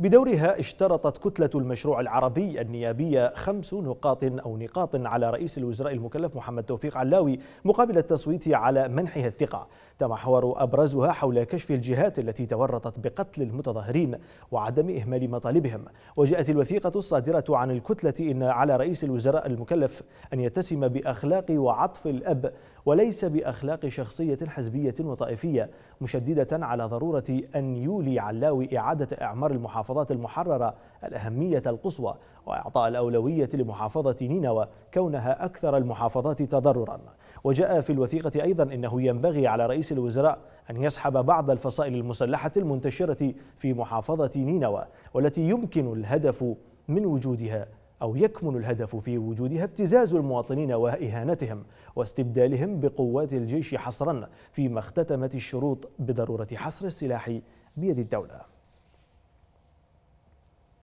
بدورها اشترطت كتلة المشروع العربي النيابية خمس نقاط أو نقاط على رئيس الوزراء المكلف محمد توفيق علاوي مقابل التصويت على منحها الثقة تمحور أبرزها حول كشف الجهات التي تورطت بقتل المتظاهرين وعدم إهمال مطالبهم وجاءت الوثيقة الصادرة عن الكتلة إن على رئيس الوزراء المكلف أن يتسم بأخلاق وعطف الأب وليس بأخلاق شخصية حزبية وطائفية مشددة على ضرورة أن يولي علاوي إعادة إعمار المحافظة المحافظات المحررة الأهمية القصوى وإعطاء الأولوية لمحافظة نينوى كونها أكثر المحافظات تضررا وجاء في الوثيقة أيضا أنه ينبغي على رئيس الوزراء أن يسحب بعض الفصائل المسلحة المنتشرة في محافظة نينوى والتي يمكن الهدف من وجودها أو يكمن الهدف في وجودها ابتزاز المواطنين وإهانتهم واستبدالهم بقوات الجيش حصرا فيما اختتمت الشروط بضرورة حصر السلاح بيد الدولة